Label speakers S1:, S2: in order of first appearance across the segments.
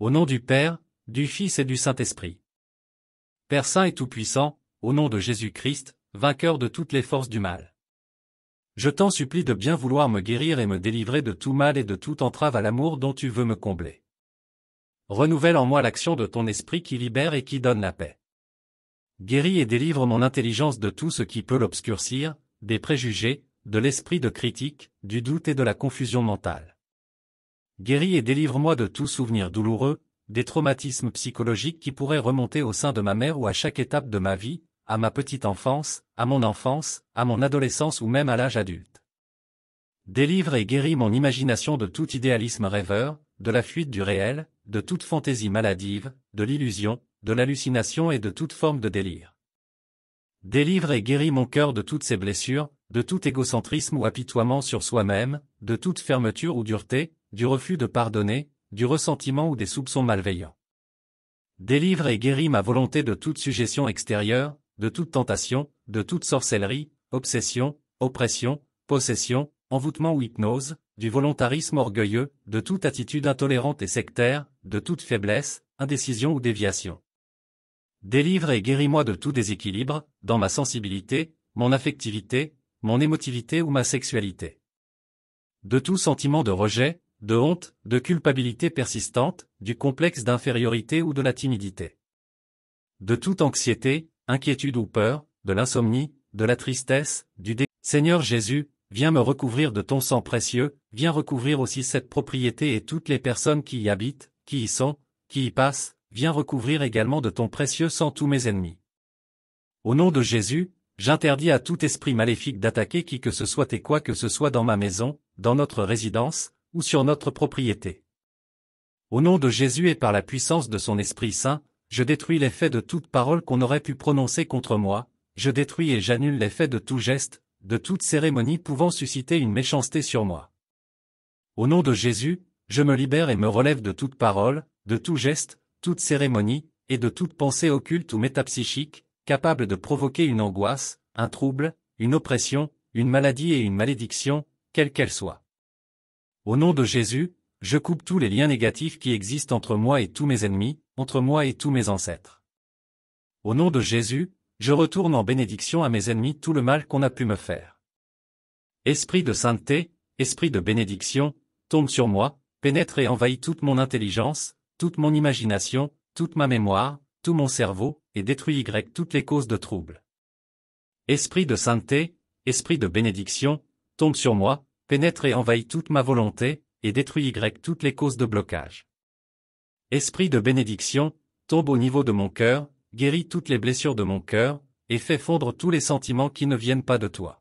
S1: Au nom du Père, du Fils et du Saint-Esprit. Père Saint et Tout-Puissant, au nom de Jésus-Christ, vainqueur de toutes les forces du mal. Je t'en supplie de bien vouloir me guérir et me délivrer de tout mal et de toute entrave à l'amour dont tu veux me combler. Renouvelle en moi l'action de ton esprit qui libère et qui donne la paix. Guéris et délivre mon intelligence de tout ce qui peut l'obscurcir, des préjugés, de l'esprit de critique, du doute et de la confusion mentale. Guéris et délivre-moi de tout souvenir douloureux, des traumatismes psychologiques qui pourraient remonter au sein de ma mère ou à chaque étape de ma vie, à ma petite enfance, à mon enfance, à mon adolescence ou même à l'âge adulte. Délivre et guéris mon imagination de tout idéalisme rêveur, de la fuite du réel, de toute fantaisie maladive, de l'illusion, de l'hallucination et de toute forme de délire. Délivre et guéris mon cœur de toutes ses blessures, de tout égocentrisme ou apitoiement sur soi-même, de toute fermeture ou dureté, du refus de pardonner, du ressentiment ou des soupçons malveillants. Délivre et guéris ma volonté de toute suggestion extérieure, de toute tentation, de toute sorcellerie, obsession, oppression, possession, envoûtement ou hypnose, du volontarisme orgueilleux, de toute attitude intolérante et sectaire, de toute faiblesse, indécision ou déviation. Délivre et guéris-moi de tout déséquilibre, dans ma sensibilité, mon affectivité, mon émotivité ou ma sexualité. De tout sentiment de rejet, de honte, de culpabilité persistante, du complexe d'infériorité ou de la timidité. De toute anxiété, inquiétude ou peur, de l'insomnie, de la tristesse, du dé... Seigneur Jésus, viens me recouvrir de ton sang précieux, viens recouvrir aussi cette propriété et toutes les personnes qui y habitent, qui y sont, qui y passent, viens recouvrir également de ton précieux sang tous mes ennemis. Au nom de Jésus, j'interdis à tout esprit maléfique d'attaquer qui que ce soit et quoi que ce soit dans ma maison, dans notre résidence, ou sur notre propriété. Au nom de Jésus et par la puissance de son Esprit Saint, je détruis l'effet de toute parole qu'on aurait pu prononcer contre moi, je détruis et j'annule l'effet de tout geste, de toute cérémonie pouvant susciter une méchanceté sur moi. Au nom de Jésus, je me libère et me relève de toute parole, de tout geste, toute cérémonie, et de toute pensée occulte ou métapsychique, capable de provoquer une angoisse, un trouble, une oppression, une maladie et une malédiction, quelle qu'elle soit. Au nom de Jésus, je coupe tous les liens négatifs qui existent entre moi et tous mes ennemis, entre moi et tous mes ancêtres. Au nom de Jésus, je retourne en bénédiction à mes ennemis tout le mal qu'on a pu me faire. Esprit de sainteté, esprit de bénédiction, tombe sur moi, pénètre et envahit toute mon intelligence, toute mon imagination, toute ma mémoire, tout mon cerveau, et détruit Y toutes les causes de troubles. Esprit de sainteté, esprit de bénédiction, tombe sur moi, pénètre et envahit toute ma volonté, et détruit Y toutes les causes de blocage. Esprit de bénédiction, tombe au niveau de mon cœur, guéris toutes les blessures de mon cœur, et fais fondre tous les sentiments qui ne viennent pas de toi.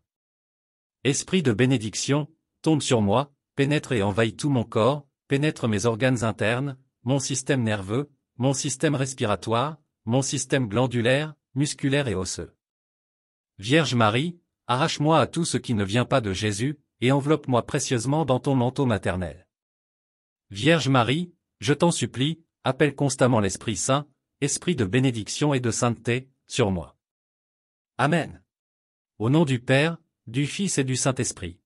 S1: Esprit de bénédiction, tombe sur moi, pénètre et envahit tout mon corps, pénètre mes organes internes, mon système nerveux, mon système respiratoire, mon système glandulaire, musculaire et osseux. Vierge Marie, arrache-moi à tout ce qui ne vient pas de Jésus, et enveloppe-moi précieusement dans ton manteau maternel. Vierge Marie, je t'en supplie, appelle constamment l'Esprit Saint, Esprit de bénédiction et de sainteté, sur moi. Amen. Au nom du Père, du Fils et du Saint-Esprit.